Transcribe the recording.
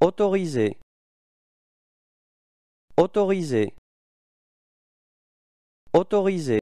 autorisé autorisé autorisé